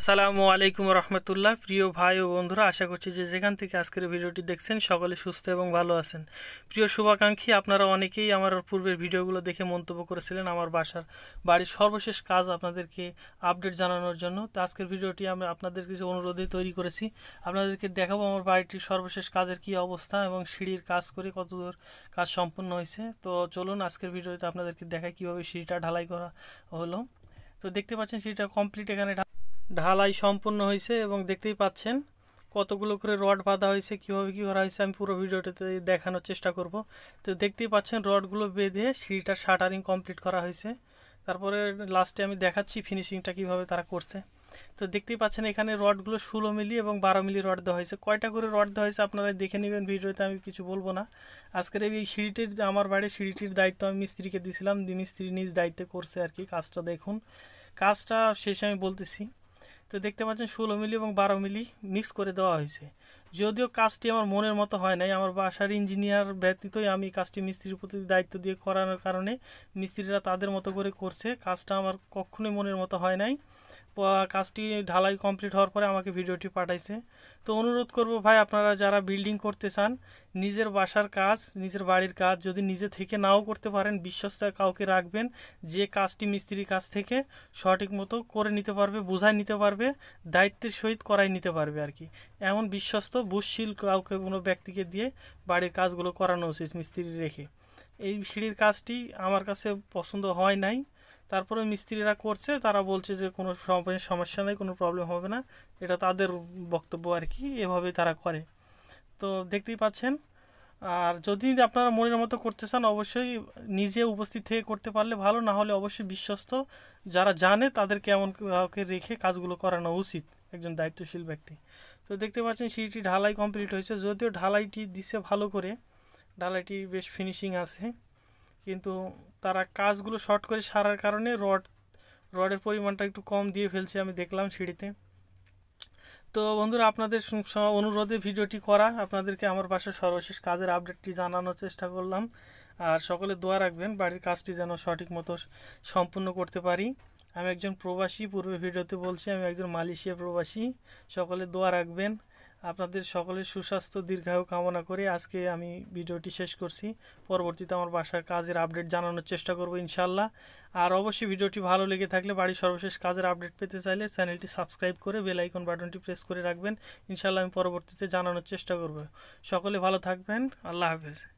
আসসালামু আলাইকুম রহমতুল্লাহ প্রিয় ভাই ও বন্ধুরা আশা করছি যে যেখান থেকে আজকের ভিডিওটি দেখছেন সকলে সুস্থ এবং ভালো আছেন প্রিয় শুভাকাঙ্ক্ষী আপনারা অনেকেই আমার পূর্বের ভিডিওগুলো দেখে মন্তব্য করেছিলেন আমার বাসার বাড়ির সর্বশেষ কাজ আপনাদেরকে আপডেট জানানোর জন্য তো আজকের ভিডিওটি আমি আপনাদের কিছু অনুরোধে তৈরি করেছি আপনাদেরকে দেখাবো আমার বাড়িটির সর্বশেষ কাজের কি অবস্থা এবং সিঁড়ির কাজ করে কতদূর কাজ সম্পন্ন হয়েছে তো চলুন আজকের ভিডিওতে আপনাদেরকে দেখায় কীভাবে সিঁড়িটা ঢালাই করা হলো তো দেখতে পাচ্ছেন সিঁড়িটা কমপ্লিট এখানে ঢালাই সম্পূর্ণ হয়েছে এবং দেখতেই পাচ্ছেন কতগুলো করে রড বাঁধা হয়েছে কীভাবে কী করা হয়েছে আমি পুরো ভিডিওটাতে দেখানোর চেষ্টা করব তো দেখতেই পাচ্ছেন রডগুলো বেঁধে সিঁড়িটা শাটারিং কমপ্লিট করা হয়েছে তারপরে লাস্টে আমি দেখাচ্ছি ফিনিশিংটা কীভাবে তারা করছে তো দেখতেই পাচ্ছেন এখানে রডগুলো ষোলো মিলি এবং বারো মিলি রড দেওয়া হয়েছে কয়টা করে রড দেওয়া হয়েছে আপনারা দেখে নেবেন ভিডিওতে আমি কিছু বলবো না আজকের এই সিঁড়িটির আমার বাড়ির সিঁড়িটির দায়িত্ব আমি মিস্ত্রিকে দিয়েছিলাম মিস্ত্রি নিজ দায়িত্বে করছে আর কি কাজটা দেখুন কাজটা শেষে আমি বলতেছি তো দেখতে পাচ্ছেন ষোলো মিলি এবং বারো মিলি মিক্স করে দেওয়া হয়েছে যদিও কাজটি আমার মনের মতো হয় নাই আমার বাসার ইঞ্জিনিয়ার ব্যতীতই আমি কাজটি মিস্ত্রির প্রতি দায়িত্ব দিয়ে করানোর কারণে মিস্ত্রিরা তাদের মতো করে করছে কাজটা আমার কখনোই মনের মতো হয় নাই কাজটি ঢালাই কমপ্লিট হওয়ার পরে আমাকে ভিডিওটি পাঠাইছে তো অনুরোধ করব ভাই আপনারা যারা বিল্ডিং করতে চান নিজের বাসার কাজ নিজের বাড়ির কাজ যদি নিজে থেকে নাও করতে পারেন বিশ্বস্ত কাউকে রাখবেন যে কাজটি মিস্ত্রির কাছ থেকে সঠিক মতো করে নিতে পারবে বোঝায় নিতে পারবে দায়িত্বের সহিত করাই নিতে পারবে আর কি এমন বিশ্বস্ত বুসশীল কাউকে কোনো ব্যক্তিকে দিয়ে বাড়ির কাজগুলো করানো উচিত মিস্ত্রি রেখে এই সিঁড়ির কাজটি আমার কাছে পছন্দ হয় নাই তারপরে মিস্ত্রিরা করছে তারা বলছে যে কোনো সমস্যা নেই কোনো প্রবলেম হবে না এটা তাদের বক্তব্য আর কি এভাবেই তারা করে তো দেখতেই পাচ্ছেন আর যদি আপনারা মনের মতো করতে চান অবশ্যই নিজে উপস্থিত থেকে করতে পারলে ভালো না হলে অবশ্যই বিশ্বস্ত যারা জানে তাদেরকে এমন কাউকে রেখে কাজগুলো করানো উচিত একজন দায়িত্বশীল ব্যক্তি তো দেখতে পাচ্ছেন সিঁড়িটি ঢালাই কমপ্লিট হয়েছে যদিও ঢালাইটি দিছে ভালো করে ঢালাইটি বেশ ফিনিশিং আছে কিন্তু তারা কাজগুলো শর্ট করে সারার কারণে রড রডের পরিমাণটা একটু কম দিয়ে ফেলছে আমি দেখলাম সিঁড়িতে তো বন্ধুরা আপনাদের অনুরোধে ভিডিওটি করা আপনাদেরকে আমার বাসায় সর্বশেষ কাজের আপডেটটি জানানোর চেষ্টা করলাম আর সকলে দোয়া রাখবেন বাড়ির কাজটি যেন সঠিক মতো সম্পূর্ণ করতে পারি আমি একজন প্রবাসী পূর্বে ভিডিওতে বলছি আমি একজন মালয়েশিয়া প্রবাসী সকলে দোয়া রাখবেন আপনাদের সকলের সুস্বাস্থ্য দীর্ঘায়ু কামনা করে আজকে আমি ভিডিওটি শেষ করছি পরবর্তীতে আমার বাসার কাজের আপডেট জানানোর চেষ্টা করব ইনশাল্লাহ আর অবশ্যই ভিডিওটি ভালো লেগে থাকলে বাড়ির সর্বশেষ কাজের আপডেট পেতে চাইলে চ্যানেলটি সাবস্ক্রাইব করে বেলাইকন বাটনটি প্রেস করে রাখবেন ইনশাল্লাহ আমি পরবর্তীতে জানানোর চেষ্টা করব সকলে ভালো থাকবেন আল্লাহ হাফেজ